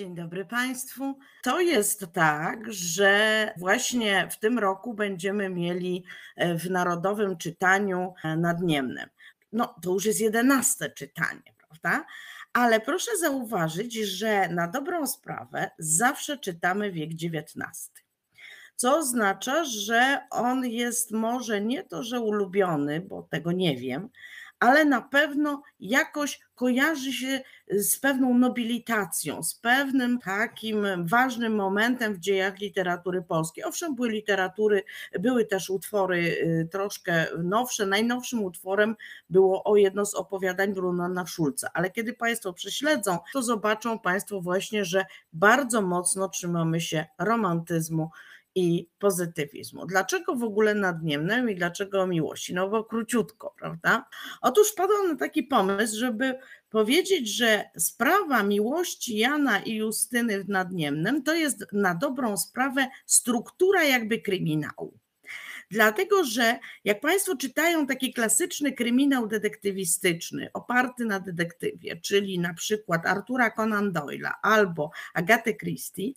Dzień dobry Państwu. To jest tak, że właśnie w tym roku będziemy mieli e, w Narodowym Czytaniu e, Nadniemnym. No, to już jest jedenaste czytanie, prawda? Ale proszę zauważyć, że na dobrą sprawę zawsze czytamy wiek XIX co oznacza, że on jest może nie to, że ulubiony, bo tego nie wiem, ale na pewno jakoś kojarzy się z pewną nobilitacją, z pewnym takim ważnym momentem w dziejach literatury polskiej. Owszem, były literatury, były też utwory y, troszkę nowsze. Najnowszym utworem było o jedno z opowiadań Brunona Szulca, ale kiedy Państwo prześledzą, to zobaczą Państwo właśnie, że bardzo mocno trzymamy się romantyzmu i pozytywizmu. Dlaczego w ogóle nad Niemnem i dlaczego o miłości? No bo króciutko, prawda? Otóż padł na taki pomysł, żeby powiedzieć, że sprawa miłości Jana i Justyny w Nadniemnem to jest na dobrą sprawę struktura jakby kryminału. Dlatego, że jak Państwo czytają taki klasyczny kryminał detektywistyczny, oparty na detektywie, czyli na przykład Artura Conan Doyle'a albo Agatę Christie,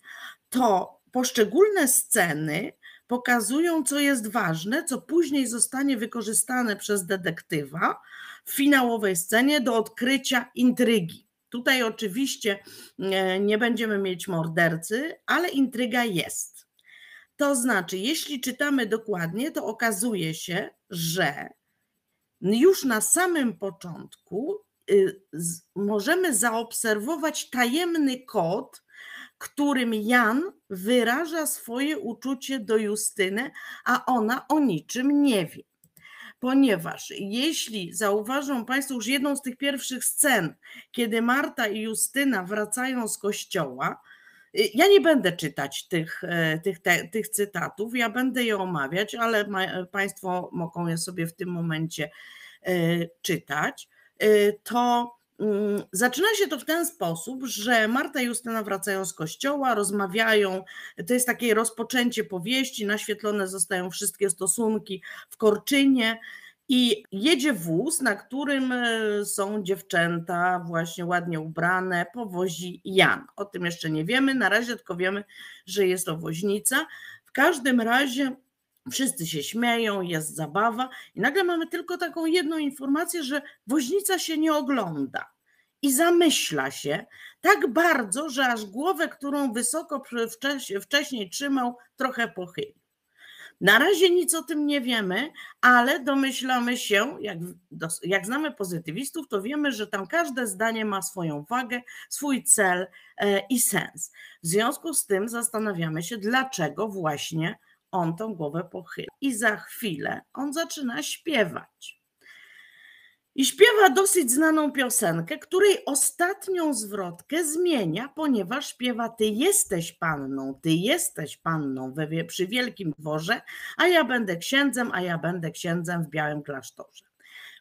to poszczególne sceny pokazują, co jest ważne, co później zostanie wykorzystane przez detektywa w finałowej scenie do odkrycia intrygi. Tutaj oczywiście e, nie będziemy mieć mordercy, ale intryga jest. To znaczy, jeśli czytamy dokładnie, to okazuje się, że już na samym początku y, możemy zaobserwować tajemny kod, którym Jan wyraża swoje uczucie do Justyny, a ona o niczym nie wie. Ponieważ jeśli zauważą Państwo już jedną z tych pierwszych scen, kiedy Marta i Justyna wracają z kościoła, y, ja nie będę czytać tych, e, tych, te, tych cytatów, ja będę je omawiać, ale ma, Państwo mogą je sobie w tym momencie e, czytać. E, to Mm, zaczyna się to w ten sposób, że Marta i Justyna wracają z kościoła, rozmawiają. To jest takie rozpoczęcie powieści, naświetlone zostają wszystkie stosunki w Korczynie. I jedzie wóz, na którym e, są dziewczęta właśnie ładnie ubrane, powozi Jan. O tym jeszcze nie wiemy, na razie tylko wiemy, że jest to woźnica. W każdym razie Wszyscy się śmieją, jest zabawa, i nagle mamy tylko taką jedną informację, że woźnica się nie ogląda i zamyśla się tak bardzo, że aż głowę, którą wysoko wcześniej trzymał, trochę pochyli. Na razie nic o tym nie wiemy, ale domyślamy się, jak, jak znamy pozytywistów, to wiemy, że tam każde zdanie ma swoją wagę, swój cel e, i sens. W związku z tym zastanawiamy się, dlaczego właśnie on tą głowę pochyla. I za chwilę on zaczyna śpiewać. I śpiewa dosyć znaną piosenkę, której ostatnią zwrotkę zmienia, ponieważ śpiewa Ty jesteś panną, ty jesteś panną we, przy wielkim dworze, a ja będę księdzem, a ja będę księdzem w białym klasztorze.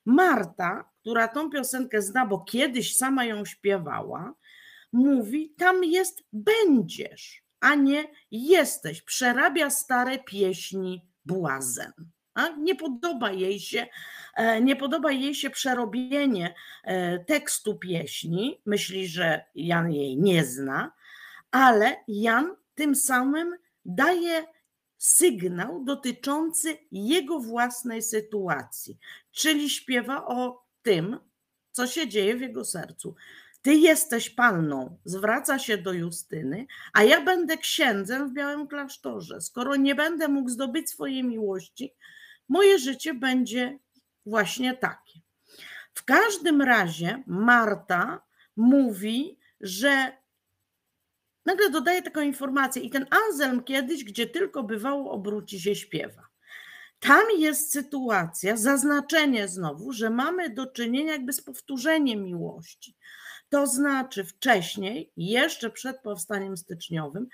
Marta, która tą piosenkę zna, bo kiedyś sama ją śpiewała, mówi: Tam jest będziesz a nie jesteś. Przerabia stare pieśni błazen. nie podoba jej się, e, nie podoba jej się przerobienie e, tekstu pieśni. Myśli, że Jan jej nie zna, ale Jan tym samym daje sygnał dotyczący jego własnej sytuacji, czyli śpiewa o tym, co się dzieje w jego sercu. Ty jesteś panną, zwraca się do Justyny, a ja będę księdzem w białym klasztorze. Skoro nie będę mógł zdobyć swojej miłości, moje życie będzie właśnie takie. W każdym razie Marta mówi, że nagle dodaje taką informację i ten Anselm kiedyś, gdzie tylko bywało, obróci się śpiewa. Tam jest sytuacja, zaznaczenie znowu, że mamy do czynienia jakby z powtórzeniem miłości. To znaczy wcześniej, jeszcze przed powstaniem styczniowym,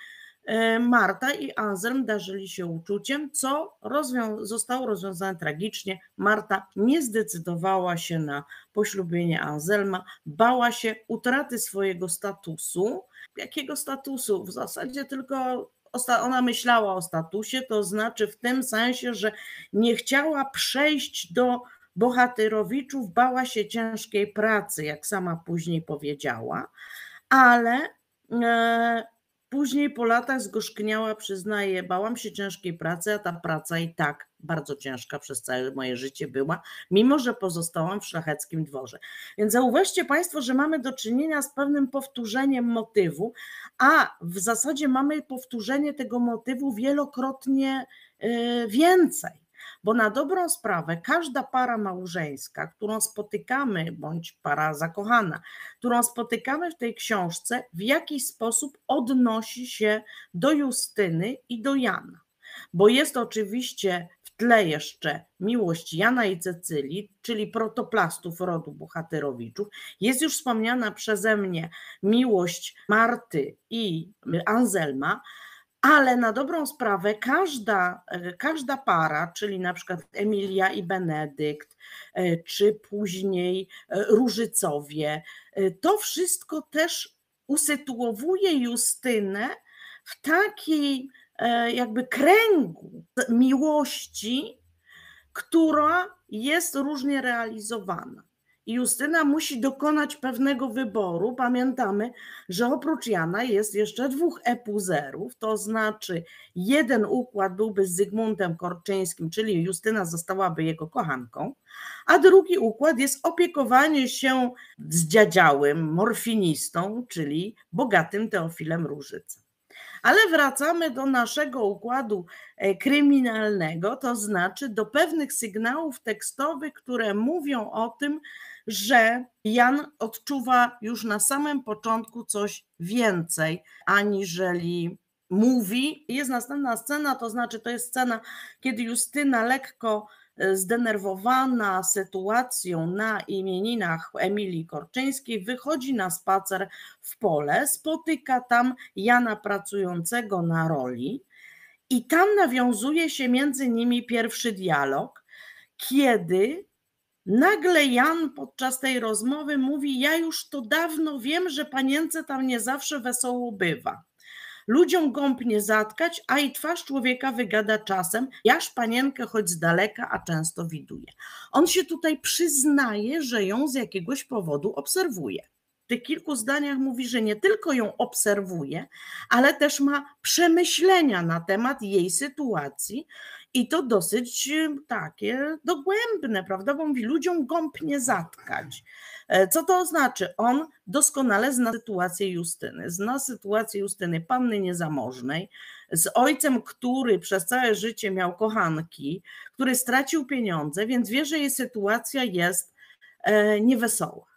e, Marta i Anselm darzyli się uczuciem, co rozwią zostało rozwiązane tragicznie. Marta nie zdecydowała się na poślubienie Anselma, bała się utraty swojego statusu. Jakiego statusu? W zasadzie tylko ona myślała o statusie, to znaczy w tym sensie, że nie chciała przejść do Bohatyrowiczów bała się ciężkiej pracy, jak sama później powiedziała, ale e, później po latach zgorzkniała, przyznaje, bałam się ciężkiej pracy, a ta praca i tak bardzo ciężka przez całe moje życie była, mimo że pozostałam w szlacheckim dworze. Więc zauważcie Państwo, że mamy do czynienia z pewnym powtórzeniem motywu, a w zasadzie mamy powtórzenie tego motywu wielokrotnie e, więcej bo na dobrą sprawę każda para małżeńska, którą spotykamy, bądź para zakochana, którą spotykamy w tej książce, w jakiś sposób odnosi się do Justyny i do Jana. Bo jest oczywiście w tle jeszcze miłość Jana i Cecylii, czyli protoplastów rodu bohaterowiczów. Jest już wspomniana przeze mnie miłość Marty i Anselma, ale na dobrą sprawę każda, e, każda para, czyli na przykład Emilia i Benedykt, e, czy później e, Różycowie, to wszystko też usytuowuje Justynę w takiej jakby kręgu miłości, która jest różnie realizowana i Justyna musi dokonać pewnego wyboru. Pamiętamy, że oprócz Jana jest jeszcze dwóch epuzerów, to znaczy jeden układ byłby z Zygmuntem Korczyńskim, czyli Justyna zostałaby jego kochanką, a drugi układ jest opiekowanie się z dziadziałym morfinistą, czyli bogatym Teofilem Różycem. Ale wracamy do naszego układu e, kryminalnego, to znaczy do pewnych sygnałów tekstowych, które mówią o tym, że Jan odczuwa już na samym początku coś więcej, aniżeli mówi. Jest następna scena, to znaczy to jest scena, kiedy Justyna lekko e, zdenerwowana sytuacją na imieninach Emilii Korczyńskiej, wychodzi na spacer w pole, spotyka tam Jana pracującego na roli i tam nawiązuje się między nimi pierwszy dialog, kiedy Nagle Jan podczas tej rozmowy mówi: Ja już to dawno wiem, że panience tam nie zawsze wesoło bywa. Ludziom gąb nie zatkać, a i twarz człowieka wygada czasem. Jaż panienkę choć z daleka, a często widuje. On się tutaj przyznaje, że ją z jakiegoś powodu obserwuje tych kilku zdaniach mówi, że nie tylko ją obserwuje, ale też ma przemyślenia na temat jej sytuacji i to dosyć e, takie dogłębne, prawda? Bo mówi, ludziom gąbnie zatkać. E, co to oznacza? On doskonale zna sytuację Justyny, zna sytuację Justyny, panny niezamożnej, z ojcem, który przez całe życie miał kochanki, który stracił pieniądze, więc wie, że jej sytuacja jest e, niewesoła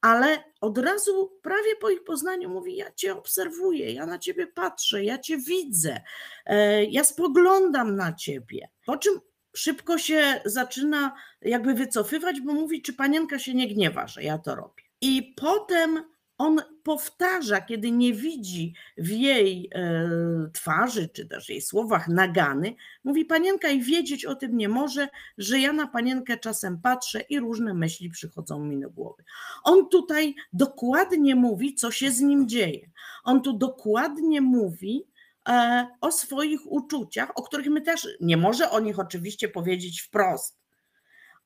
ale od razu prawie po ich poznaniu mówi: Ja cię obserwuję, ja na ciebie patrzę, ja cię widzę, e, ja spoglądam na ciebie. Po czym szybko się zaczyna jakby wycofywać, bo mówi: Czy panienka się nie gniewa, że ja to robię? I potem on powtarza, kiedy nie widzi w jej e, twarzy czy też jej słowach nagany, mówi panienka i wiedzieć o tym nie może, że ja na panienkę czasem patrzę i różne myśli przychodzą mi do głowy. On tutaj dokładnie mówi, co się z nim dzieje. On tu dokładnie mówi, e, o swoich uczuciach, o których my też nie może o nich oczywiście powiedzieć wprost,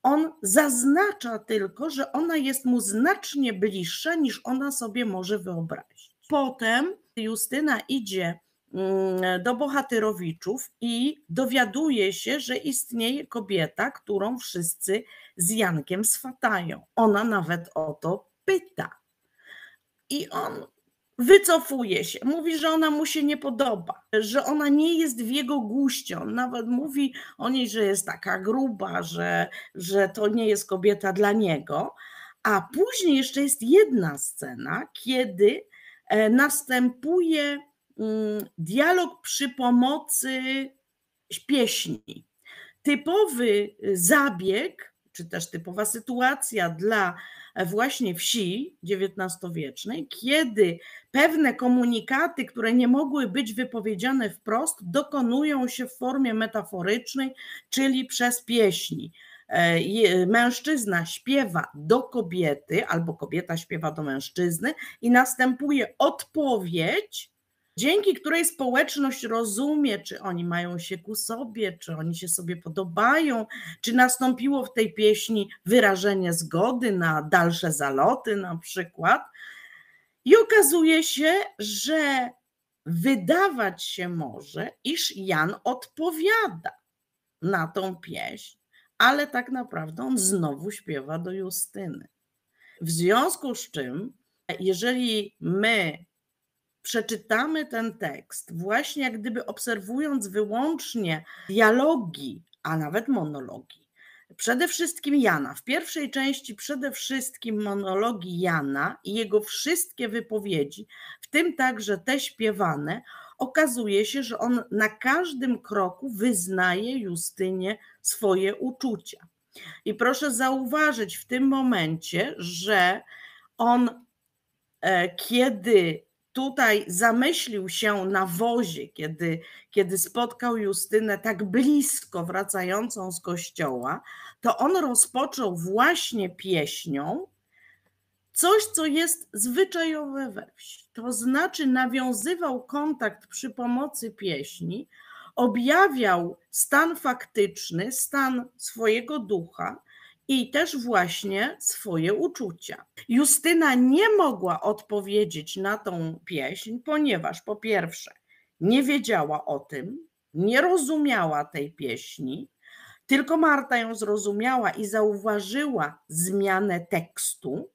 on zaznacza tylko, że ona jest mu znacznie bliższa niż ona sobie może wyobrazić. Potem Justyna idzie mm, do bohaterowiczów i dowiaduje się, że istnieje kobieta, którą wszyscy z Jankiem swatają. Ona nawet o to pyta. I on wycofuje się, mówi, że ona mu się nie podoba, że ona nie jest w jego guście. On nawet mówi o niej, że jest taka gruba, że, że to nie jest kobieta dla niego. A później jeszcze jest jedna scena, kiedy e, następuje mm, dialog przy pomocy pieśni. Typowy y, zabieg, czy też typowa sytuacja dla e, właśnie wsi XIX-wiecznej, kiedy pewne komunikaty, które nie mogły być wypowiedziane wprost, dokonują się w formie metaforycznej, czyli przez pieśni. E, mężczyzna śpiewa do kobiety, albo kobieta śpiewa do mężczyzny, i następuje odpowiedź, dzięki której społeczność rozumie, czy oni mają się ku sobie, czy oni się sobie podobają, czy nastąpiło w tej pieśni wyrażenie zgody na dalsze zaloty, na przykład. I okazuje się, że wydawać się może, iż Jan odpowiada na tą pieśń, ale tak naprawdę on znowu śpiewa do Justyny. W związku z czym, jeżeli my przeczytamy ten tekst, właśnie jak gdyby obserwując wyłącznie dialogi, a nawet monologi, Przede wszystkim Jana. W pierwszej części przede wszystkim monologi Jana i jego wszystkie wypowiedzi, w tym także te śpiewane, okazuje się, że on na każdym kroku wyznaje Justynie swoje uczucia. I proszę zauważyć w tym momencie, że on, e, kiedy tutaj zamyślił się na wozie, kiedy, kiedy spotkał Justynę tak blisko wracającą z kościoła, to on rozpoczął właśnie pieśnią coś, co jest zwyczajowe we wsi. To znaczy nawiązywał kontakt przy pomocy pieśni, objawiał stan faktyczny, stan swojego ducha, i też właśnie swoje uczucia. Justyna nie mogła odpowiedzieć na tą pieśń, ponieważ po pierwsze nie wiedziała o tym, nie rozumiała tej pieśni, tylko Marta ją zrozumiała i zauważyła zmianę tekstu,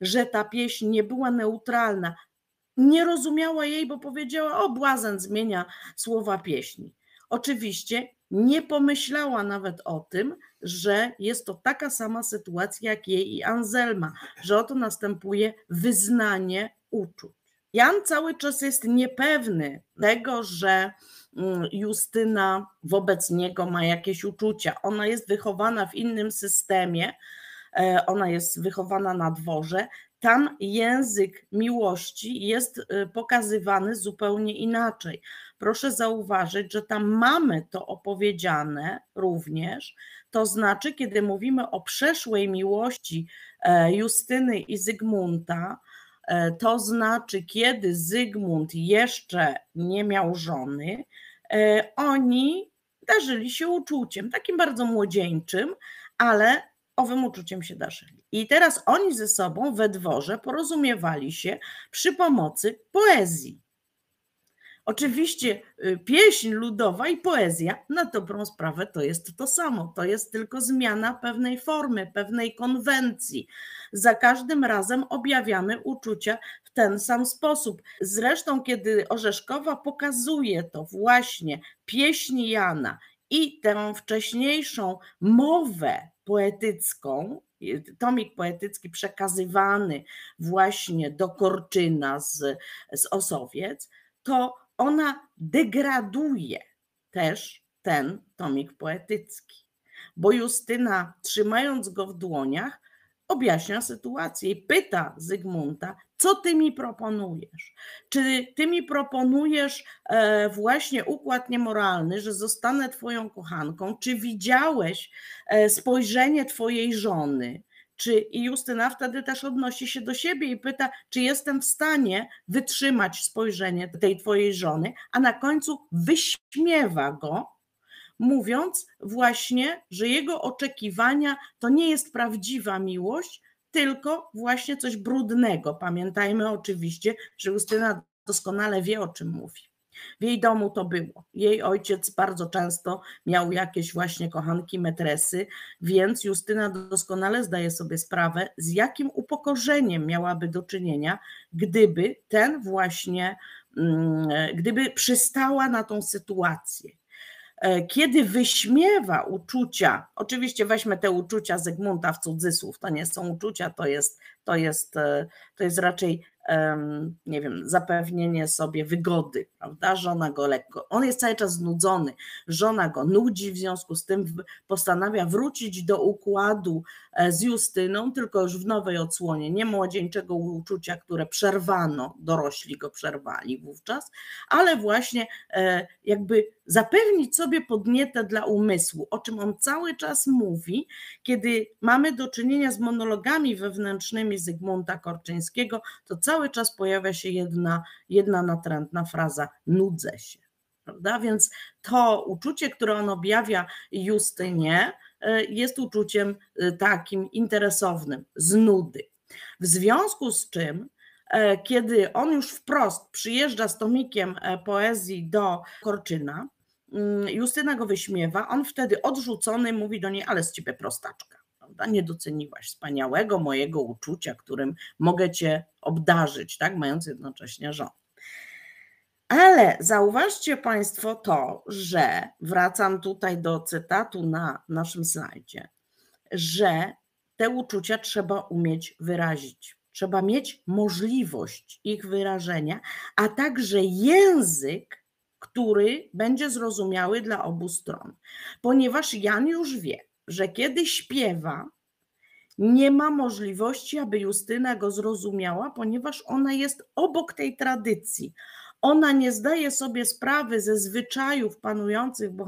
że ta pieśń nie była neutralna. Nie rozumiała jej, bo powiedziała: O, błazen zmienia słowa pieśni. Oczywiście nie pomyślała nawet o tym, że jest to taka sama sytuacja jak jej i Anselma, że oto następuje wyznanie uczuć. Jan cały czas jest niepewny tego, że mm, Justyna wobec niego ma jakieś uczucia. Ona jest wychowana w innym systemie, e, ona jest wychowana na dworze, tam język miłości jest y, pokazywany zupełnie inaczej. Proszę zauważyć, że tam mamy to opowiedziane również, to znaczy, kiedy mówimy o przeszłej miłości e, Justyny i Zygmunta, e, to znaczy, kiedy Zygmunt jeszcze nie miał żony, e, oni darzyli się uczuciem, takim bardzo młodzieńczym, ale owym uczuciem się darzyli. I teraz oni ze sobą we dworze porozumiewali się przy pomocy poezji. Oczywiście y, pieśń ludowa i poezja na dobrą sprawę to jest to samo, to jest tylko zmiana pewnej formy, pewnej konwencji. Za każdym razem objawiamy uczucia w ten sam sposób. Zresztą, kiedy Orzeszkowa pokazuje to właśnie pieśni Jana i tę wcześniejszą mowę poetycką, tomik poetycki przekazywany właśnie do Korczyna z, z Osowiec, to ona degraduje też ten tomik poetycki. Bo Justyna, trzymając go w dłoniach, objaśnia sytuację i pyta Zygmunta, co ty mi proponujesz? Czy ty mi proponujesz e, właśnie układ niemoralny, że zostanę twoją kochanką? Czy widziałeś e, spojrzenie twojej żony? Czy i Justyna wtedy też odnosi się do siebie i pyta, czy jestem w stanie wytrzymać spojrzenie tej twojej żony, a na końcu wyśmiewa go, mówiąc właśnie, że jego oczekiwania to nie jest prawdziwa miłość, tylko właśnie coś brudnego. Pamiętajmy oczywiście, że Justyna doskonale wie, o czym mówi. W jej domu to było. Jej ojciec bardzo często miał jakieś właśnie kochanki, metresy, więc Justyna doskonale zdaje sobie sprawę, z jakim upokorzeniem miałaby do czynienia, gdyby ten właśnie, mm, gdyby przystała na tą sytuację. E, kiedy wyśmiewa uczucia, oczywiście weźmy te uczucia Zygmunta w cudzysłów, to nie są uczucia, to jest, to jest, e, to jest raczej nie wiem, zapewnienie sobie wygody, prawda? Żona go lekko, on jest cały czas znudzony, żona go nudzi, w związku z tym postanawia wrócić do układu e, z Justyną, tylko już w nowej odsłonie, nie młodzieńczego uczucia, które przerwano, dorośli go przerwali wówczas, ale właśnie e, jakby zapewnić sobie podnietę dla umysłu, o czym on cały czas mówi, kiedy mamy do czynienia z monologami wewnętrznymi Zygmunta Korczyńskiego, to cały cały czas pojawia się jedna, jedna natrętna fraza: nudzę się. Prawda? Więc to uczucie, które on objawia Justynie, e, jest uczuciem e, takim interesownym, z nudy. W związku z czym e, kiedy on już wprost przyjeżdża z tomikiem poezji do Korczyna, mm, Justyna go wyśmiewa, on wtedy odrzucony mówi do niej, ale z ciebie prostaczka prawda? Nie doceniłaś wspaniałego mojego uczucia, którym mogę cię obdarzyć, tak? Mając jednocześnie żonę. Ale zauważcie Państwo to, że wracam tutaj do cytatu na naszym slajdzie, że te uczucia trzeba umieć wyrazić. Trzeba mieć możliwość ich wyrażenia, a także język, który będzie zrozumiały dla obu stron. Ponieważ Jan już wie, że kiedy śpiewa, nie ma możliwości, aby Justyna go zrozumiała, ponieważ ona jest obok tej tradycji. Ona nie zdaje sobie sprawy ze zwyczajów panujących w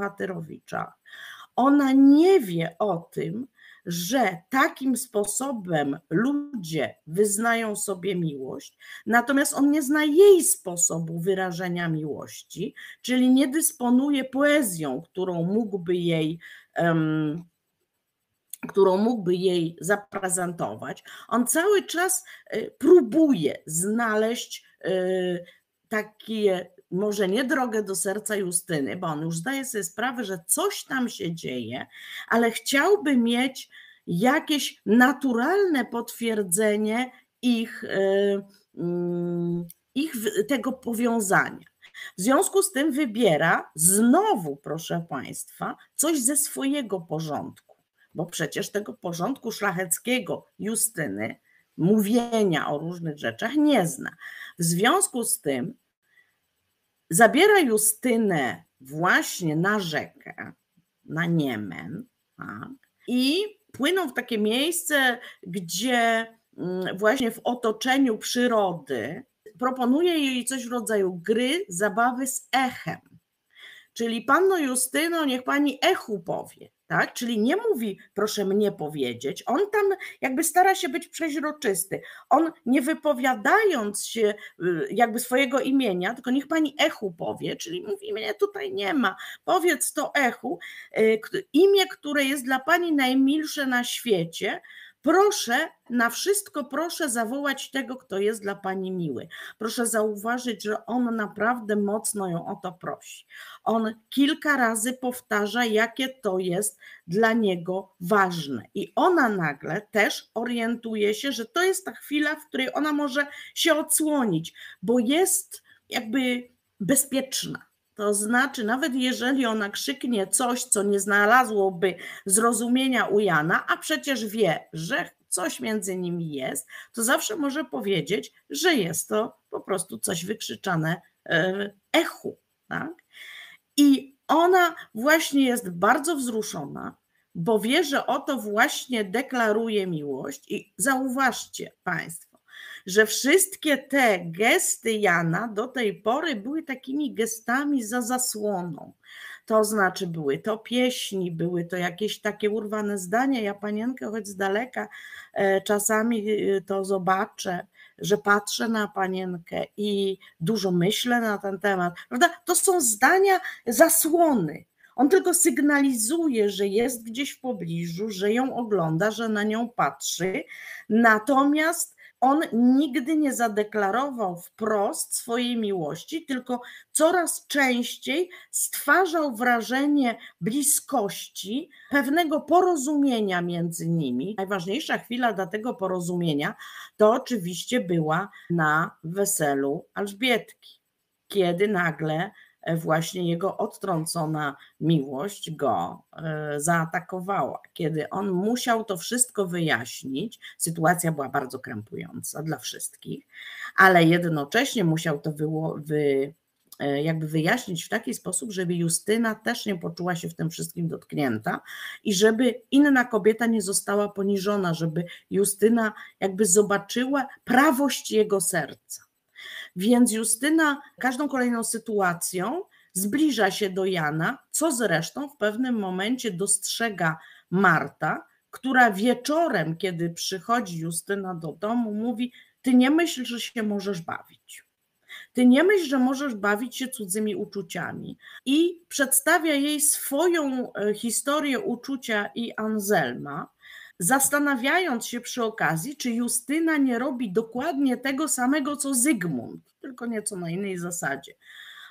Ona nie wie o tym, że takim sposobem ludzie wyznają sobie miłość, natomiast on nie zna jej sposobu wyrażenia miłości, czyli nie dysponuje poezją, którą mógłby jej um, którą mógłby jej zaprezentować, on cały czas y, próbuje znaleźć y, takie, może nie drogę do serca Justyny, bo on już zdaje sobie sprawę, że coś tam się dzieje, ale chciałby mieć jakieś naturalne potwierdzenie ich, y, mm, ich tego powiązania. W związku z tym wybiera znowu, proszę Państwa, coś ze swojego porządku bo przecież tego porządku szlacheckiego Justyny, mówienia o różnych rzeczach nie zna. W związku z tym zabiera Justynę właśnie na rzekę, na Niemen, tak? i płyną w takie miejsce, gdzie mm, właśnie w otoczeniu przyrody proponuje jej coś w rodzaju gry, zabawy z echem. Czyli panno Justyno, niech pani echu powie tak? Czyli nie mówi, proszę mnie powiedzieć. On tam jakby stara się być przeźroczysty. On nie wypowiadając się y, jakby swojego imienia, tylko niech pani echu powie, czyli mówi, mnie tutaj nie ma, powiedz to echu, y, imię, które jest dla pani najmilsze na świecie, Proszę, na wszystko proszę zawołać tego, kto jest dla pani miły. Proszę zauważyć, że on naprawdę mocno ją o to prosi. On kilka razy powtarza, jakie to jest dla niego ważne. I ona nagle też orientuje się, że to jest ta chwila, w której ona może się odsłonić, bo jest jakby bezpieczna to znaczy, nawet jeżeli ona krzyknie coś, co nie znalazłoby zrozumienia u Jana, a przecież wie, że coś między nimi jest, to zawsze może powiedzieć, że jest to po prostu coś wykrzyczane e, echu. Tak? I ona właśnie jest bardzo wzruszona, bo wie, że oto właśnie deklaruje miłość. I zauważcie Państwo, że wszystkie te gesty Jana do tej pory były takimi gestami za zasłoną. To znaczy, były to pieśni, były to jakieś takie urwane zdania. Ja panienkę, choć z daleka, e, czasami e, to zobaczę, że patrzę na panienkę i dużo myślę na ten temat. Prawda? To są zdania zasłony. On tylko sygnalizuje, że jest gdzieś w pobliżu, że ją ogląda, że na nią patrzy. Natomiast on nigdy nie zadeklarował wprost swojej miłości, tylko coraz częściej stwarzał wrażenie bliskości, pewnego porozumienia między nimi. Najważniejsza chwila dla tego porozumienia to oczywiście była na weselu Elżbietki, kiedy nagle E, właśnie jego odtrącona miłość go e, zaatakowała. Kiedy on musiał to wszystko wyjaśnić, sytuacja była bardzo krępująca dla wszystkich, ale jednocześnie musiał to wy, e, jakby wyjaśnić w taki sposób, żeby Justyna też nie poczuła się w tym wszystkim dotknięta i żeby inna kobieta nie została poniżona, żeby Justyna jakby zobaczyła prawość jego serca. Więc Justyna każdą kolejną sytuacją zbliża się do Jana, co zresztą w pewnym momencie dostrzega Marta, która wieczorem, kiedy przychodzi Justyna do domu, mówi: Ty nie myśl, że się możesz bawić. Ty nie myśl, że możesz bawić się cudzymi uczuciami. I przedstawia jej swoją e, historię uczucia i Anselma, zastanawiając się przy okazji, czy Justyna nie robi dokładnie tego samego co Zygmunt tylko nieco na innej zasadzie.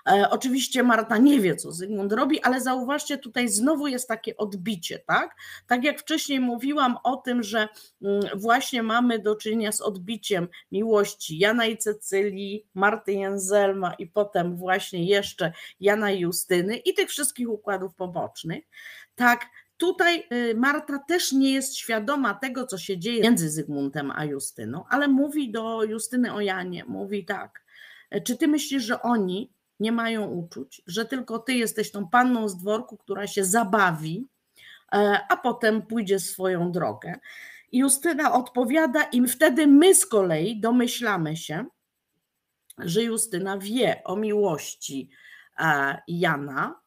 E, oczywiście Marta nie wie, co Zygmunt robi, ale zauważcie, tutaj znowu jest takie odbicie, tak? Tak jak wcześniej mówiłam o tym, że mm, właśnie mamy do czynienia z odbiciem miłości Jana i Cecylii, Marty Jenzelma i potem właśnie jeszcze Jana i Justyny i tych wszystkich układów pobocznych. Tak, Tutaj y, Marta też nie jest świadoma tego, co się dzieje między Zygmuntem a Justyną, ale mówi do Justyny o Janie, mówi tak, czy ty myślisz, że oni nie mają uczuć, że tylko ty jesteś tą panną z dworku, która się zabawi, e, a potem pójdzie swoją drogę? Justyna odpowiada im, wtedy my z kolei domyślamy się, że Justyna wie o miłości e, Jana,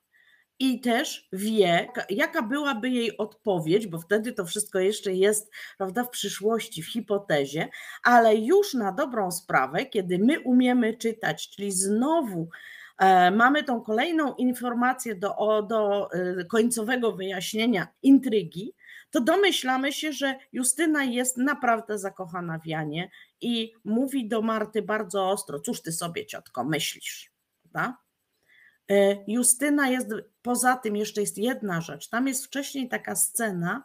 i też wie, jaka byłaby jej odpowiedź, bo wtedy to wszystko jeszcze jest prawda, w przyszłości, w hipotezie, ale już na dobrą sprawę, kiedy my umiemy czytać, czyli znowu e, mamy tą kolejną informację do, o, do e, końcowego wyjaśnienia intrygi, to domyślamy się, że Justyna jest naprawdę zakochana w Janie i mówi do Marty bardzo ostro: Cóż ty sobie, ciotko, myślisz? Prawda? E, Justyna jest, poza tym jeszcze jest jedna rzecz. Tam jest wcześniej taka scena,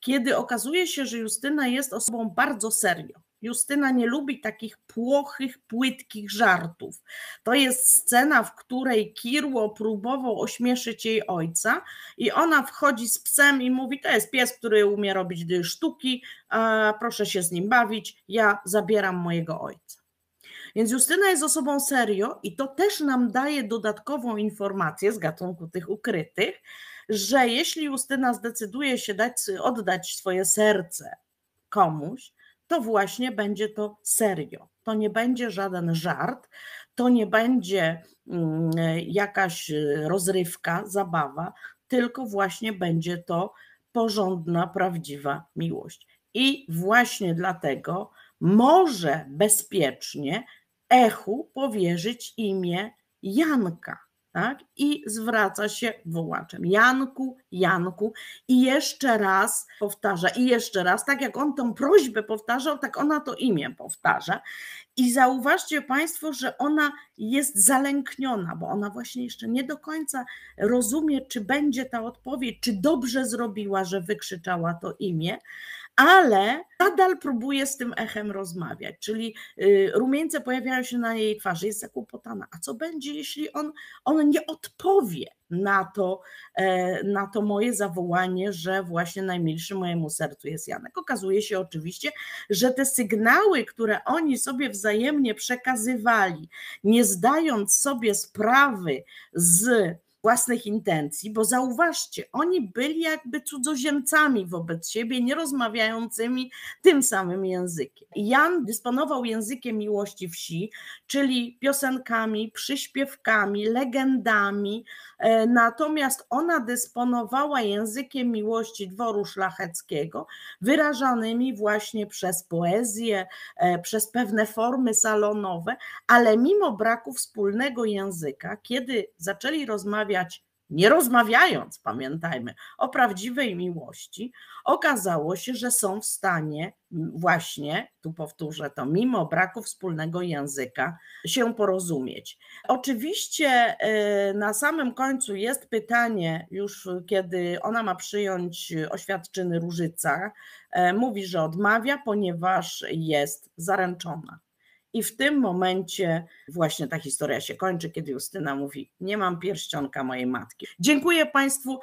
kiedy okazuje się, że Justyna jest osobą bardzo serio. Justyna nie lubi takich płochych, płytkich żartów. To jest scena, w której Kirło próbował ośmieszyć jej ojca, i ona wchodzi z psem i mówi: To jest pies, który umie robić sztuki, proszę się z nim bawić, ja zabieram mojego ojca. Więc Justyna jest osobą serio i to też nam daje dodatkową informację z gatunku tych ukrytych, że jeśli Justyna zdecyduje się dać, oddać swoje serce komuś, to właśnie będzie to serio. To nie będzie żaden żart, to nie będzie mm, jakaś y, rozrywka, zabawa, tylko właśnie będzie to porządna, prawdziwa miłość. I właśnie dlatego może bezpiecznie echu powierzyć imię Janka. Tak? I zwraca się wołaczem Janku, Janku i jeszcze raz powtarza, i jeszcze raz, tak jak on tą prośbę powtarzał, tak ona to imię powtarza. I zauważcie Państwo, że ona jest zalękniona, bo ona właśnie jeszcze nie do końca rozumie, czy będzie ta odpowiedź, czy dobrze zrobiła, że wykrzyczała to imię, ale nadal próbuje z tym echem rozmawiać, czyli y, rumieńce pojawiają się na jej twarzy, jest zakłopotana. A co będzie, jeśli on, on nie odpowie na to, e, na to moje zawołanie, że właśnie najmilszym mojemu sercu jest Janek? Okazuje się oczywiście, że te sygnały, które oni sobie wzajemnie przekazywali, nie zdając sobie sprawy z własnych intencji, bo zauważcie, oni byli jakby cudzoziemcami wobec siebie, nie rozmawiającymi tym samym językiem. Jan dysponował językiem miłości wsi, czyli piosenkami, przyśpiewkami, legendami, E, natomiast ona dysponowała językiem miłości dworu szlacheckiego, wyrażanymi właśnie przez poezję, e, przez pewne formy salonowe, ale mimo braku wspólnego języka, kiedy zaczęli rozmawiać nie rozmawiając, pamiętajmy, o prawdziwej miłości, okazało się, że są w stanie właśnie, tu powtórzę to, mimo braku wspólnego języka, się porozumieć. Oczywiście e, na samym końcu jest pytanie, już kiedy ona ma przyjąć oświadczyny Różyca, e, mówi, że odmawia, ponieważ jest zaręczona. I w tym momencie właśnie ta historia się kończy, kiedy Justyna mówi: Nie mam pierścionka mojej matki. Dziękuję Państwu.